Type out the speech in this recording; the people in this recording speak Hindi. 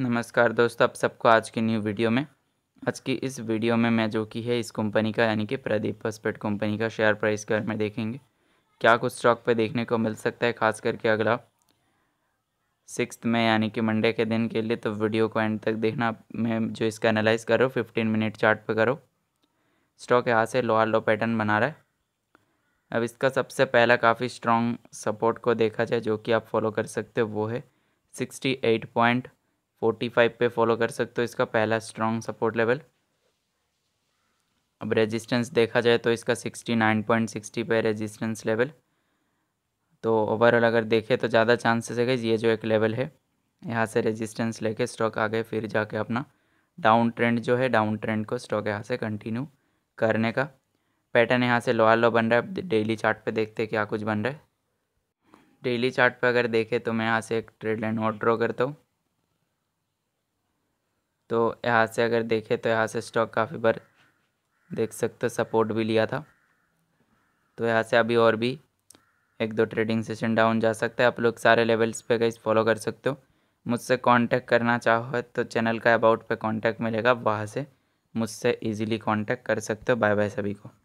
नमस्कार दोस्तों आप सबको आज की न्यू वीडियो में आज की इस वीडियो में मैं जो कि है इस कंपनी का यानी कि प्रदीप हॉस्पेट कंपनी का शेयर प्राइस के बारे में देखेंगे क्या कुछ स्टॉक पर देखने को मिल सकता है खास करके अगला सिक्स में यानी कि मंडे के दिन के लिए तो वीडियो को एंड तक देखना मैं जो इसका एनालाइज करो फिफ्टीन मिनट चार्ट पर करो स्टॉक यहाँ से लोअर लो पैटर्न बना रहा है अब इसका सबसे पहला काफ़ी स्ट्रॉन्ग सपोर्ट को देखा जाए जो कि आप फॉलो कर सकते हो वो है sixty eight point forty five पे फॉलो कर सकते हो इसका पहला स्ट्रॉन्ग सपोर्ट लेवल अब रेजिस्टेंस देखा जाए तो इसका सिक्सटी नाइन पॉइंट सिक्सटी पे रेजिस्टेंस लेवल तो ओवरऑल अगर देखें तो ज़्यादा चांसेस है कि ये जो एक लेवल है यहाँ से रेजिस्टेंस लेके स्टॉक आगे फिर जाके अपना डाउन ट्रेंड जो है डाउन ट्रेंड को स्टॉक यहाँ से कंटिन्यू करने का पैटर्न यहाँ से लोअर लो बन रहा है डेली चार्ट पे देखते हैं क्या कुछ बन रहा है डेली चार्ट पे अगर देखें तो मैं यहाँ से एक ट्रेड लाइन और ड्रॉ करता हूँ तो यहाँ से अगर देखें तो यहाँ से स्टॉक काफ़ी बार देख सकते सपोर्ट भी लिया था तो यहाँ से अभी और भी एक दो ट्रेडिंग सेशन डाउन जा सकता है आप लोग सारे लेवल्स पे गई फॉलो कर सकते हो मुझसे कांटेक्ट करना चाहो तो चैनल का अबाउट पे कांटेक्ट मिलेगा वहाँ से मुझसे इजीली कांटेक्ट कर सकते हो बाय बाय सभी को